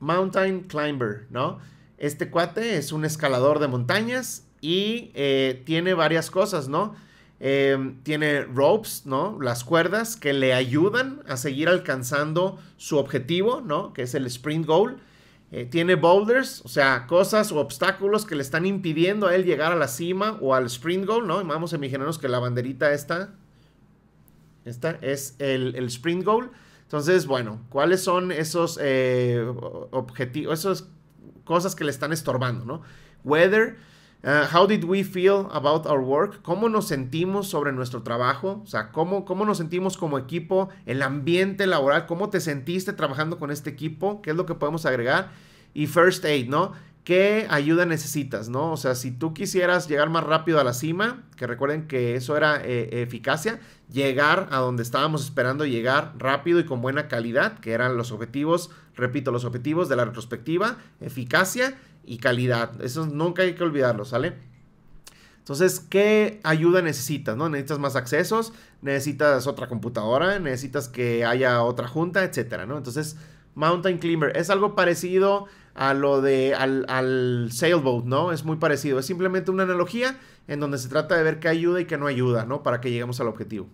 mountain climber, ¿no? Este cuate es un escalador de montañas y eh, tiene varias cosas, ¿no? Em, tiene ropes, ¿no? Las cuerdas que le ayudan a seguir alcanzando su objetivo, ¿no? Que es el sprint goal. Eh, tiene boulders, o sea, cosas o obstáculos que le están impidiendo a él llegar a la cima o al sprint goal, ¿no? Vamos a imaginarnos que la banderita esta, esta es el, el sprint goal. Entonces, bueno, ¿cuáles son esos eh, objetivos, esas cosas que le están estorbando, ¿no? Weather, eh, how did we feel about our work? ¿Cómo nos sentimos sobre nuestro trabajo? O sea, ¿cómo, ¿cómo nos sentimos como equipo? El ambiente laboral, ¿cómo te sentiste trabajando con este equipo? ¿Qué es lo que podemos agregar? Y first aid, ¿no? ¿qué ayuda necesitas? ¿no? O sea, si tú quisieras llegar más rápido a la cima, que recuerden que eso era eh, eficacia, llegar a donde estábamos esperando llegar rápido y con buena calidad, que eran los objetivos, repito, los objetivos de la retrospectiva, eficacia y calidad. Eso nunca hay que olvidarlo, ¿sale? Entonces, ¿qué ayuda necesitas? ¿no? Necesitas más accesos, necesitas otra computadora, necesitas que haya otra junta, etcétera, ¿no? Entonces, Mountain Climber es algo parecido a lo de al, al, sailboat, ¿no? Es muy parecido. Es simplemente una analogía en donde se trata de ver qué ayuda y qué no ayuda, ¿no? Para que lleguemos al objetivo.